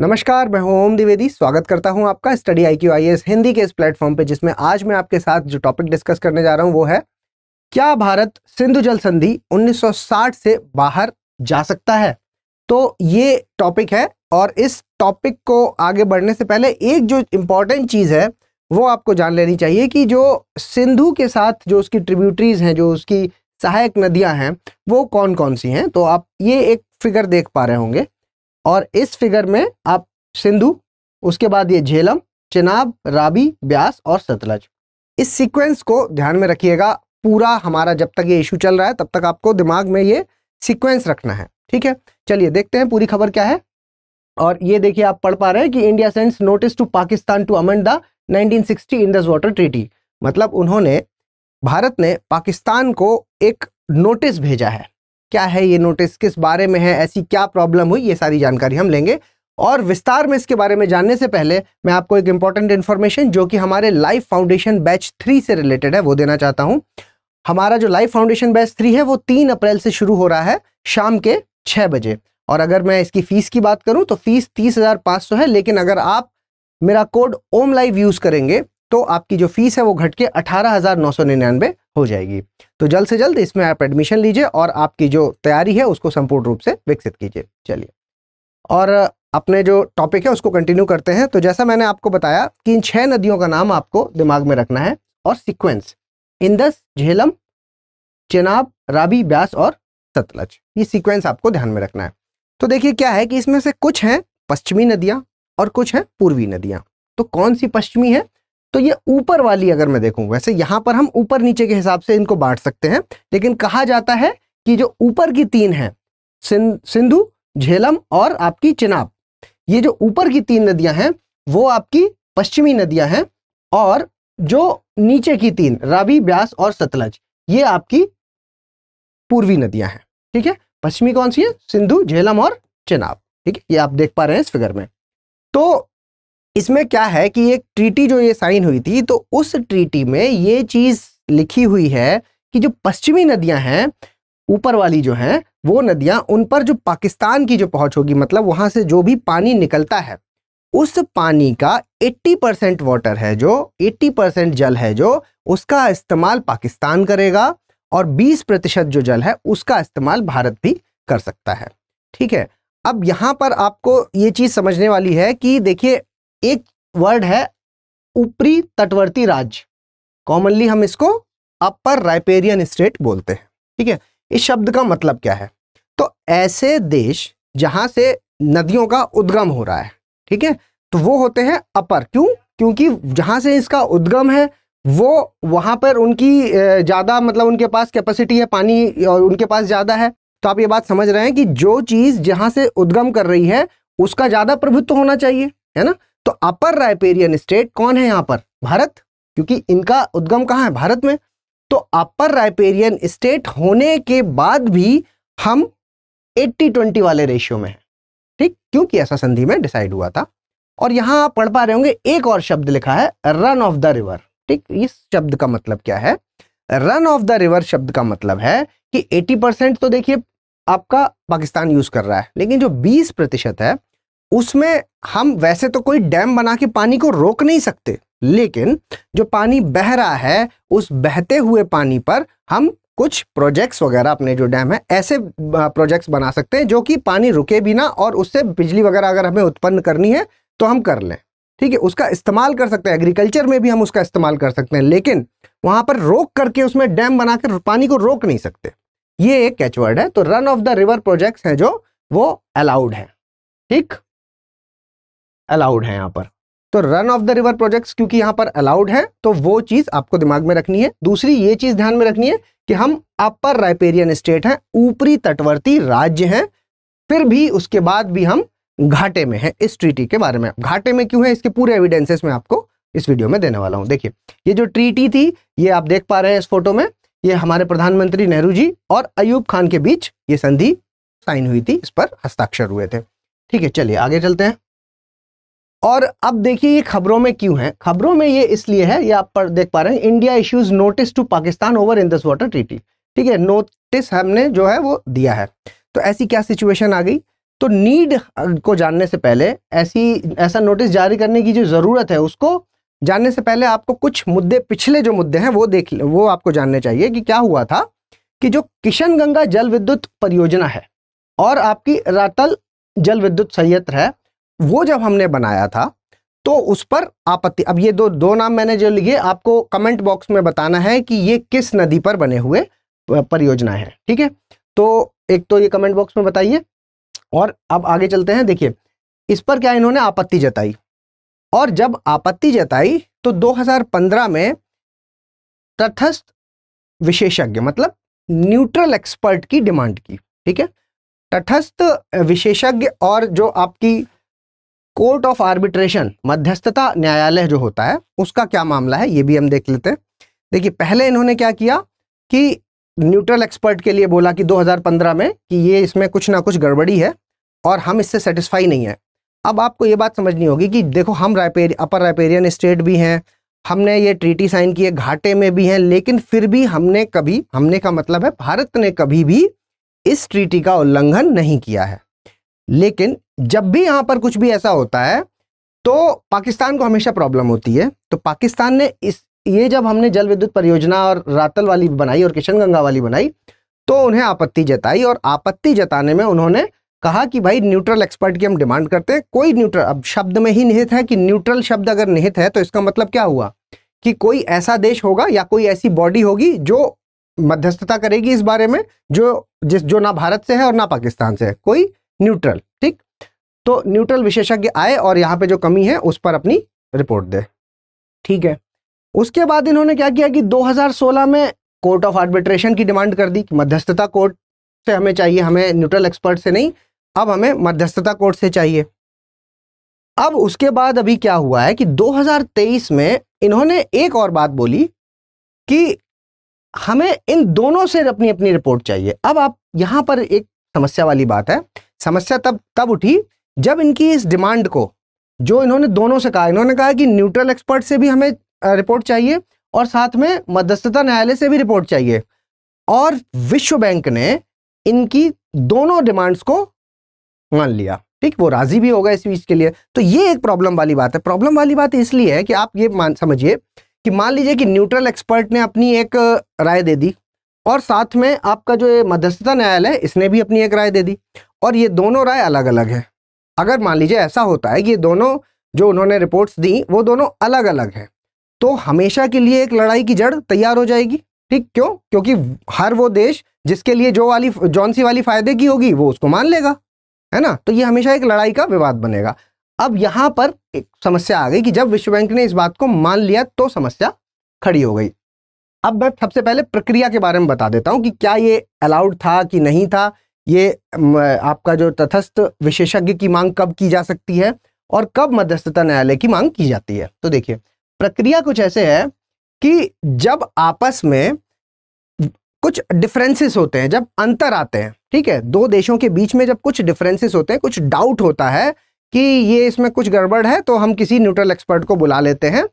नमस्कार मैं हूं ओम द्विवेदी स्वागत करता हूं आपका study I Q I S Hindi के इस प्लेटफॉर्म पे जिसमें आज मैं आपके साथ जो टॉपिक डिस्कस करने जा रहा हूं वो है क्या भारत सिंधु जल संधि 1960 से बाहर जा सकता है तो ये टॉपिक है और इस टॉपिक को आगे बढ़ने से पहले एक जो इम्पॉर्टेंट चीज़ है वो आपको जान लेनी चाहिए कि जो सिंधु के साथ जो उसकी ट्रिब्यूटरीज हैं जो उसकी सहायक नदियाँ हैं वो कौन कौन सी हैं तो आप ये एक फिगर देख पा रहे होंगे और इस फिगर में आप सिंधु उसके बाद ये झेलम चेनाब राबी ब्यास और सतलज इस सीक्वेंस को ध्यान में रखिएगा पूरा हमारा जब तक ये इशू चल रहा है तब तक आपको दिमाग में ये सीक्वेंस रखना है ठीक है चलिए देखते हैं पूरी खबर क्या है और ये देखिए आप पढ़ पा रहे हैं कि India sends notice to Pakistan to amend the 1960 Indus Water Treaty मतलब उन्होंने भारत ने पाकिस्तान को एक नोटिस भेजा है क्या है ये नोटिस किस बारे में है ऐसी क्या प्रॉब्लम हुई ये सारी जानकारी हम लेंगे और विस्तार में इसके बारे में जानने से पहले मैं आपको एक इंपॉर्टेंट इन्फॉर्मेशन जो कि हमारे लाइफ फाउंडेशन बैच थ्री से रिलेटेड है वो देना चाहता हूँ हमारा जो लाइफ फाउंडेशन बैच थ्री है वो तीन अप्रैल से शुरू हो रहा है शाम के छः बजे और अगर मैं इसकी फ़ीस की बात करूँ तो फ़ीस तीस हज़ार पाँच सौ है लेकिन अगर आप मेरा कोड ओम लाइव यूज़ करेंगे तो आपकी जो फीस है वो घट के अठारह हज़ार नौ सौ निन्यानवे हो जाएगी तो जल्द से जल्द इसमें आप एडमिशन लीजिए और आपकी जो तैयारी है उसको संपूर्ण रूप से विकसित कीजिए चलिए और अपने जो टॉपिक है उसको कंटिन्यू करते हैं तो जैसा मैंने आपको बताया कि इन छह नदियों का नाम आपको दिमाग में रखना है और सिक्वेंस इंदस झेलम चेनाब राबी ब्यास और सतलज ये सिक्वेंस आपको ध्यान में रखना है तो देखिए क्या है कि इसमें से कुछ हैं पश्चिमी नदियां और कुछ हैं पूर्वी नदियां तो कौन सी पश्चिमी है तो ये ऊपर वाली अगर मैं देखूं वैसे यहां पर हम ऊपर नीचे के हिसाब से इनको बांट सकते हैं लेकिन कहा जाता है कि जो ऊपर की तीन है सिंधु झेलम और आपकी चिनाब ये जो ऊपर की तीन नदियां हैं वो आपकी पश्चिमी नदियां हैं और जो नीचे की तीन रावी ब्यास और सतलज ये आपकी पूर्वी नदियां हैं ठीक है पश्चिमी कौन सी है सिंधु झेलम और चिनाब ठीक है ये आप देख पा रहे हैं इस फिगर में तो इसमें क्या है कि एक ट्रीटी जो ये साइन हुई थी तो उस ट्रीटी में ये चीज़ लिखी हुई है कि जो पश्चिमी नदियां हैं ऊपर वाली जो हैं वो नदियां उन पर जो पाकिस्तान की जो पहुंच होगी मतलब वहां से जो भी पानी निकलता है उस पानी का 80 परसेंट वाटर है जो 80 परसेंट जल है जो उसका इस्तेमाल पाकिस्तान करेगा और 20 प्रतिशत जो जल है उसका इस्तेमाल भारत भी कर सकता है ठीक है अब यहां पर आपको ये चीज़ समझने वाली है कि देखिए एक वर्ड है ऊपरी तटवर्ती राज्य कॉमनली हम इसको अपर राइपेरियन स्टेट बोलते हैं ठीक है इस शब्द का मतलब क्या है तो ऐसे देश जहां से नदियों का उद्गम हो रहा है ठीक है तो वो होते हैं अपर क्यों क्योंकि जहां से इसका उद्गम है वो वहां पर उनकी ज़्यादा मतलब उनके पास कैपेसिटी है पानी और उनके पास ज़्यादा है तो आप ये बात समझ रहे हैं कि जो चीज़ जहां से उद्गम कर रही है उसका ज़्यादा प्रभुत्व होना चाहिए है ना तो अपर राइपेरियन स्टेट कौन है यहां पर भारत क्योंकि इनका उद्गम कहाँ है भारत में तो अपर राइपेरियन स्टेट होने के बाद भी हम 80 20 वाले रेशियो में हैं ठीक क्योंकि ऐसा संधि में डिसाइड हुआ था और यहां आप पढ़ पा रहे होंगे एक और शब्द लिखा है रन ऑफ द रिवर ठीक इस शब्द का मतलब क्या है रन ऑफ द रिवर शब्द का मतलब है कि 80 परसेंट तो देखिए आपका पाकिस्तान यूज कर रहा है लेकिन जो 20 प्रतिशत है उसमें हम वैसे तो कोई डैम बना के पानी को रोक नहीं सकते लेकिन जो पानी बह रहा है उस बहते हुए पानी पर हम कुछ प्रोजेक्ट्स वगैरह अपने जो डैम है ऐसे प्रोजेक्ट्स बना सकते हैं जो कि पानी रुके भी ना और उससे बिजली वगैरह अगर हमें उत्पन्न करनी है तो हम कर लें ठीक है उसका इस्तेमाल कर सकते हैं एग्रीकल्चर में भी हम उसका इस्तेमाल कर सकते हैं लेकिन वहां पर रोक करके उसमें डैम बनाकर पानी को रोक नहीं सकते ये एक कैचवर्ड है तो run of the river projects हैं जो वो अलाउड है ठीक अलाउड है यहाँ पर तो run of the river projects क्योंकि यहाँ पर अलाउड है तो वो चीज़ आपको दिमाग में रखनी है दूसरी ये चीज़ ध्यान में रखनी है कि हम अपर राइपेरियन स्टेट हैं ऊपरी तटवर्ती राज्य हैं फिर भी उसके बाद भी हम घाटे में हैं इस ट्रीटी के बारे में घाटे में क्यों है इसके पूरे एविडेंसेस में आपको इस वीडियो में देने वाला हूं देखिए ये जो ट्रीटी थी ये आप देख पा रहे हैं इस फोटो में ये हमारे प्रधानमंत्री नेहरू जी और अयूब खान के बीच ये संधि साइन हुई थी इस पर हस्ताक्षर हुए थे ठीक है चलिए आगे चलते हैं और अब देखिए ये खबरों में क्यों है खबरों में ये इसलिए है ये आप पर देख पा रहे हैं India issues notice to Pakistan over in water treaty ठीक है नोटिस हमने जो है वो दिया है तो ऐसी क्या सिचुएशन आ गई तो नीड को जानने से पहले ऐसी ऐसा नोटिस जारी करने की जो ज़रूरत है उसको जानने से पहले आपको कुछ मुद्दे पिछले जो मुद्दे हैं वो देख वो आपको जानने चाहिए कि क्या हुआ था कि जो किशन गंगा जल विद्युत परियोजना है और आपकी रातल जल विद्युत संयंत्र है वो जब हमने बनाया था तो उस पर आपत्ति अब ये दो दो नाम मैंने जो लिखे आपको कमेंट बॉक्स में बताना है कि ये किस नदी पर बने हुए परियोजना है ठीक है तो एक तो ये कमेंट बॉक्स में बताइए और अब आगे चलते हैं देखिए इस पर क्या इन्होंने आपत्ति जताई और जब आपत्ति जताई तो 2015 में तटस्थ विशेषज्ञ मतलब न्यूट्रल एक्सपर्ट की डिमांड की ठीक है तटस्थ विशेषज्ञ और जो आपकी कोर्ट ऑफ आर्बिट्रेशन मध्यस्थता न्यायालय जो होता है उसका क्या मामला है ये भी हम देख लेते हैं देखिए पहले इन्होंने क्या किया कि न्यूट्रल एक्सपर्ट के लिए बोला कि 2015 में कि ये इसमें कुछ ना कुछ गड़बड़ी है और हम इससे सेटिस्फाई नहीं है अब आपको ये बात समझनी होगी कि देखो हम रायपेर अपर रायपेरियन स्टेट भी हैं हमने ये ट्रीटी साइन किए घाटे में भी हैं लेकिन फिर भी हमने कभी हमने का मतलब है भारत ने कभी भी इस ट्रीटी का उल्लंघन नहीं किया है लेकिन जब भी यहाँ पर कुछ भी ऐसा होता है तो पाकिस्तान को हमेशा प्रॉब्लम होती है तो पाकिस्तान ने इस ये जब हमने जल विद्युत परियोजना और रातल वाली बनाई और किशनगंगा वाली बनाई तो उन्हें आपत्ति जताई और आपत्ति जताने में उन्होंने कहा कि भाई न्यूट्रल एक्सपर्ट की हम डिमांड करते हैं कोई न्यूट्रल अब शब्द में ही निहित है कि न्यूट्रल शब्द अगर निहित है तो इसका मतलब क्या हुआ कि कोई ऐसा देश होगा या कोई ऐसी बॉडी होगी जो मध्यस्थता करेगी इस बारे में जो जिस जो ना भारत से है और ना पाकिस्तान से है कोई न्यूट्रल ठीक तो न्यूट्रल विशेषज्ञ आए और यहाँ पे जो कमी है उस पर अपनी रिपोर्ट दे ठीक है उसके बाद इन्होंने क्या किया कि 2016 में कोर्ट ऑफ आर्बिट्रेशन की डिमांड कर दी कि मध्यस्थता कोर्ट से हमें चाहिए हमें न्यूट्रल एक्सपर्ट से नहीं अब हमें मध्यस्थता कोर्ट से चाहिए अब उसके बाद अभी क्या हुआ है कि 2023 में इन्होंने एक और बात बोली कि हमें इन दोनों से अपनी अपनी रिपोर्ट चाहिए अब आप यहाँ पर एक समस्या वाली बात है समस्या तब तब उठी जब इनकी इस डिमांड को जो इन्होंने दोनों से कहा इन्होंने कहा कि न्यूट्रल एक्सपर्ट से भी हमें रिपोर्ट चाहिए और साथ में मध्यस्थता न्यायालय से भी रिपोर्ट चाहिए और विश्व बैंक ने इनकी दोनों डिमांड्स को मान लिया ठीक वो राजी भी होगा इस चीज के लिए तो ये एक प्रॉब्लम वाली बात है प्रॉब्लम वाली बात इसलिए है कि आप ये मान समझिए कि मान लीजिए कि न्यूट्रल एक्सपर्ट ने अपनी एक राय दे दी और साथ में आपका जो मध्यस्थता न्यायालय इसने भी अपनी एक राय दे दी और ये दोनों राय अलग अलग है अगर मान लीजिए ऐसा होता है कि ये दोनों जो उन्होंने रिपोर्ट्स दी वो दोनों अलग अलग हैं तो हमेशा के लिए एक लड़ाई की जड़ तैयार हो जाएगी ठीक क्यों क्योंकि हर वो देश जिसके लिए जो वाली जौन सी वाली फायदे की होगी वो उसको मान लेगा है ना तो ये हमेशा एक लड़ाई का विवाद बनेगा अब यहाँ पर एक समस्या आ गई कि जब विश्व बैंक ने इस बात को मान लिया तो समस्या खड़ी हो गई अब मैं सबसे पहले प्रक्रिया के बारे में बता देता हूँ कि क्या ये अलाउड था कि नहीं था ये आपका जो तथस्थ विशेषज्ञ की मांग कब की जा सकती है और कब मध्यस्थता न्यायालय की मांग की जाती है तो देखिए प्रक्रिया कुछ ऐसे है कि जब आपस में कुछ डिफरेंसेस होते हैं जब अंतर आते हैं ठीक है दो देशों के बीच में जब कुछ डिफरेंसेस होते हैं कुछ डाउट होता है कि ये इसमें कुछ गड़बड़ है तो हम किसी न्यूट्रल एक्सपर्ट को बुला लेते हैं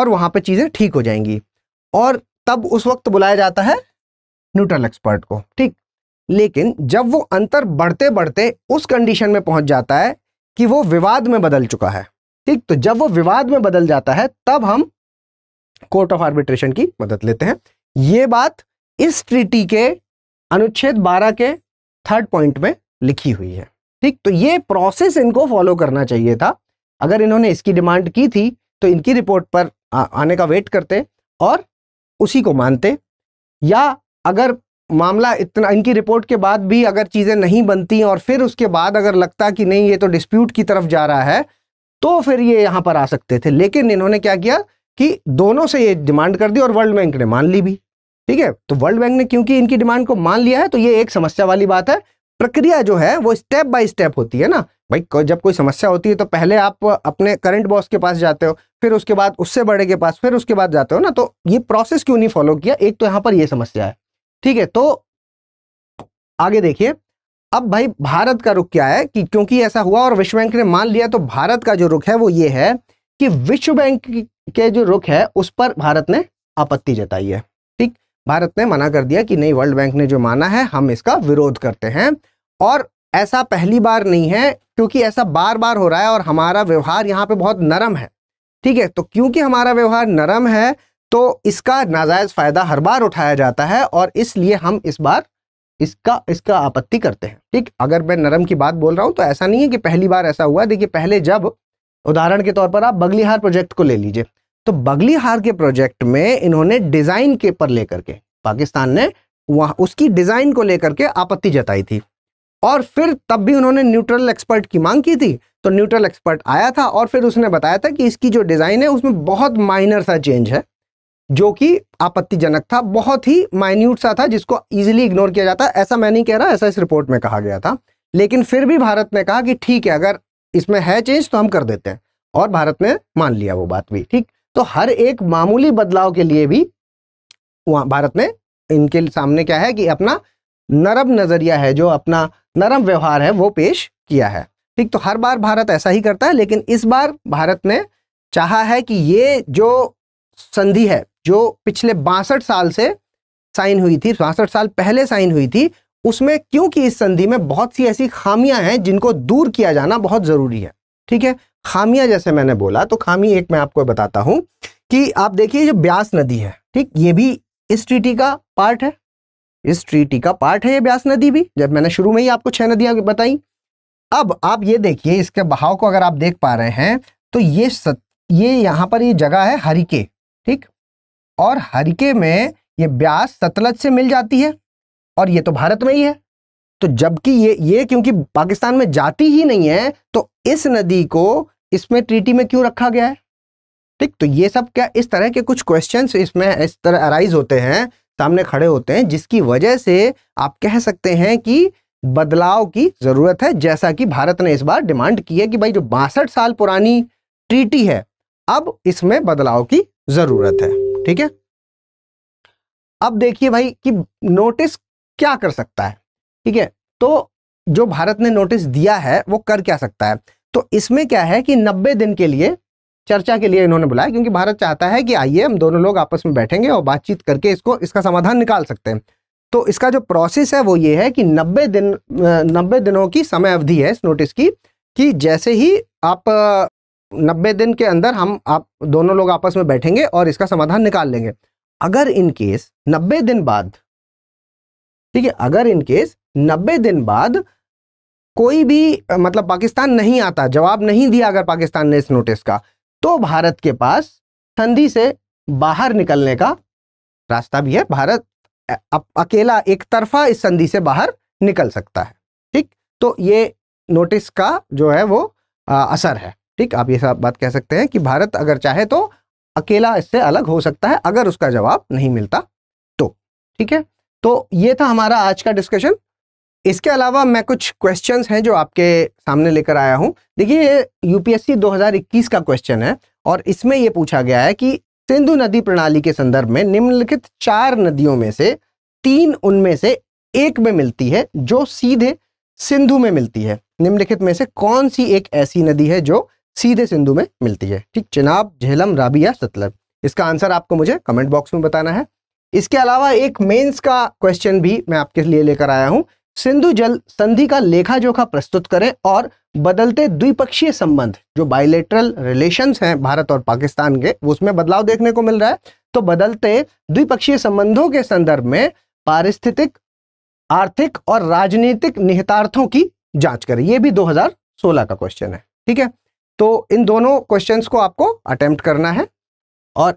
और वहां पर चीज़ें ठीक हो जाएंगी और तब उस वक्त बुलाया जाता है न्यूट्रल एक्सपर्ट को ठीक लेकिन जब वो अंतर बढ़ते बढ़ते उस कंडीशन में पहुंच जाता है कि वो विवाद में बदल चुका है ठीक तो जब वो विवाद में बदल जाता है तब हम कोर्ट ऑफ आर्बिट्रेशन की मदद लेते हैं ये बात इस ट्रीटी के अनुच्छेद 12 के थर्ड पॉइंट में लिखी हुई है ठीक तो ये प्रोसेस इनको फॉलो करना चाहिए था अगर इन्होंने इसकी डिमांड की थी तो इनकी रिपोर्ट पर आ, आने का वेट करते और उसी को मानते या अगर मामला इतना इनकी रिपोर्ट के बाद भी अगर चीज़ें नहीं बनती और फिर उसके बाद अगर लगता कि नहीं ये तो डिस्प्यूट की तरफ जा रहा है तो फिर ये यहाँ पर आ सकते थे लेकिन इन्होंने क्या किया कि दोनों से ये डिमांड कर दी और वर्ल्ड बैंक ने मान ली भी ठीक है तो वर्ल्ड बैंक ने क्योंकि इनकी डिमांड को मान लिया है तो ये एक समस्या वाली बात है प्रक्रिया जो है वो स्टेप बाय स्टेप होती है ना भाई जब कोई समस्या होती है तो पहले आप अपने करंट बॉस के पास जाते हो फिर उसके बाद उससे बड़े के पास फिर उसके बाद जाते हो ना तो ये प्रोसेस क्यों नहीं फॉलो किया एक तो यहाँ पर ये समस्या है ठीक है तो आगे देखिए अब भाई भारत का रुख क्या है कि क्योंकि ऐसा हुआ और विश्व बैंक ने मान लिया तो भारत का जो रुख है वो ये है कि विश्व बैंक के जो रुख है उस पर भारत ने आपत्ति जताई है ठीक भारत ने मना कर दिया कि नहीं वर्ल्ड बैंक ने जो माना है हम इसका विरोध करते हैं और ऐसा पहली बार नहीं है क्योंकि ऐसा बार बार हो रहा है और हमारा व्यवहार यहाँ पे बहुत नरम है ठीक है तो क्योंकि हमारा व्यवहार नरम है तो इसका नाजायज़ फ़ायदा हर बार उठाया जाता है और इसलिए हम इस बार इसका इसका आपत्ति करते हैं ठीक अगर मैं नरम की बात बोल रहा हूँ तो ऐसा नहीं है कि पहली बार ऐसा हुआ देखिए पहले जब उदाहरण के तौर पर आप बगलीहार प्रोजेक्ट को ले लीजिए तो बगलीहार के प्रोजेक्ट में इन्होंने डिज़ाइन के पर लेकर के पाकिस्तान ने वहाँ उसकी डिज़ाइन को लेकर के आपत्ति जताई थी और फिर तब भी उन्होंने न्यूट्रल एक्सपर्ट की मांग की थी तो न्यूट्रल एक्सपर्ट आया था और फिर उसने बताया था कि इसकी जो डिज़ाइन है उसमें बहुत माइनर सा चेंज है जो कि आपत्तिजनक था बहुत ही माइन्यूट सा था जिसको इजीली इग्नोर किया जाता ऐसा मैं नहीं कह रहा ऐसा इस रिपोर्ट में कहा गया था लेकिन फिर भी भारत ने कहा कि ठीक है अगर इसमें है चेंज तो हम कर देते हैं और भारत ने मान लिया वो बात भी ठीक तो हर एक मामूली बदलाव के लिए भी भारत ने इनके सामने क्या है कि अपना नरम नजरिया है जो अपना नरम व्यवहार है वो पेश किया है ठीक तो हर बार भारत ऐसा ही करता है लेकिन इस बार भारत ने चाहा है कि ये जो संधि है जो पिछले बासठ साल से साइन हुई थी बासठ साल पहले साइन हुई थी उसमें क्योंकि इस संधि में बहुत सी ऐसी खामियां हैं जिनको दूर किया जाना बहुत ज़रूरी है ठीक है खामियां जैसे मैंने बोला तो खामी एक मैं आपको बताता हूं कि आप देखिए जो ब्यास नदी है ठीक ये भी इस ट्रीटी का पार्ट है इस ट्रीटी का पार्ट है ये ब्यास नदी भी जब मैंने शुरू में ही आपको छह नदियां बताई अब आप ये देखिए इसके बहाव को अगर आप देख पा रहे हैं तो ये सत, ये यहां पर ये जगह है हरिके ठीक और हरिके में ये ब्यास सतलज से मिल जाती है और ये तो भारत में ही है तो जबकि ये ये क्योंकि पाकिस्तान में जाती ही नहीं है तो इस नदी को इसमें ट्रीटी में क्यों रखा गया है ठीक तो ये सब क्या इस तरह के कुछ क्वेश्चन इसमें इस तरह अराइज होते हैं सामने खड़े होते हैं जिसकी वजह से आप कह सकते हैं कि बदलाव की जरूरत है जैसा कि भारत ने इस बार डिमांड की है कि भाई जो बासठ साल पुरानी ट्रीटी है अब इसमें बदलाव की जरूरत है ठीक है अब देखिए भाई कि नोटिस क्या कर सकता है ठीक है तो जो भारत ने नोटिस दिया है वो कर क्या सकता है तो इसमें क्या है कि नब्बे दिन के लिए चर्चा के लिए इन्होंने बुलाया क्योंकि भारत चाहता है कि आइए हम दोनों लोग आपस में बैठेंगे और बातचीत करके इसको इसका समाधान निकाल सकते हैं तो इसका जो प्रोसेस है वो ये है कि नब्बे दिन नब्बे दिनों की समय अवधि है इस नोटिस की कि जैसे ही आप नब्बे दिन के अंदर हम आप दोनों लोग आपस में बैठेंगे और इसका समाधान निकाल लेंगे अगर इन केस नब्बे दिन बाद ठीक है अगर इन केस नब्बे दिन बाद कोई भी मतलब पाकिस्तान नहीं आता जवाब नहीं दिया अगर पाकिस्तान ने इस नोटिस का तो भारत के पास संधि से बाहर निकलने का रास्ता भी है भारत अकेला एक तरफा इस संधि से बाहर निकल सकता है ठीक तो ये नोटिस का जो है वो आ, असर है ठीक आप ये सब बात कह सकते हैं कि भारत अगर चाहे तो अकेला इससे अलग हो सकता है अगर उसका जवाब नहीं मिलता तो ठीक है तो ये था हमारा आज का डिस्कशन इसके अलावा मैं कुछ क्वेश्चंस हैं जो आपके सामने लेकर आया हूं देखिए ये यूपीएससी 2021 का क्वेश्चन है और इसमें ये पूछा गया है कि सिंधु नदी प्रणाली के संदर्भ में निम्नलिखित चार नदियों में से तीन उनमें से एक में मिलती है जो सीधे सिंधु में मिलती है निम्नलिखित में से कौन सी एक ऐसी नदी है जो सीधे सिंधु में मिलती है ठीक चिनाब झेलम राबी या सतलब इसका आंसर आपको मुझे कमेंट बॉक्स में बताना है इसके अलावा एक मेंस का क्वेश्चन भी मैं आपके लिए लेकर आया हूं सिंधु जल संधि का लेखा जोखा प्रस्तुत करें और बदलते द्विपक्षीय संबंध जो बायोलेटरल रिलेशंस हैं भारत और पाकिस्तान के उसमें बदलाव देखने को मिल रहा है तो बदलते द्विपक्षीय संबंधों के संदर्भ में पारिस्थितिक आर्थिक और राजनीतिक निहितार्थों की जांच करें यह भी 2016 का क्वेश्चन है ठीक है तो इन दोनों क्वेश्चंस को आपको अटेम्प्ट करना है और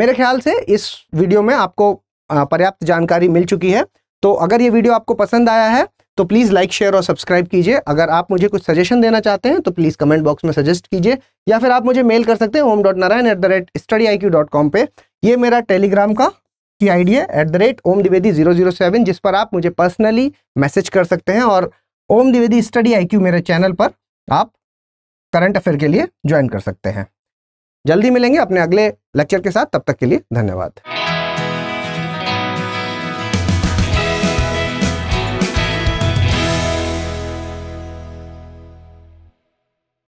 मेरे ख्याल से इस वीडियो में आपको पर्याप्त जानकारी मिल चुकी है तो अगर ये वीडियो आपको पसंद आया है तो प्लीज़ लाइक शेयर और सब्सक्राइब कीजिए अगर आप मुझे कुछ सजेशन देना चाहते हैं तो प्लीज़ कमेंट बॉक्स में सजेस्ट कीजिए या फिर आप मुझे मेल कर सकते हैं Om dot Narayan at the rate study I Q dot com पर यह मेरा टेलीग्राम का की आईडी है at the rate Om Dwivedi zero zero seven जिस पर आप मुझे पर्सनली मैसेज कर सकते हैं और Om Dwivedi study I Q मेरे चैनल पर आप करंट अफेयर के लिए ज्वाइन कर सकते हैं जल्दी मिलेंगे अपने अगले लेक्चर के साथ तब तक के लिए धन्यवाद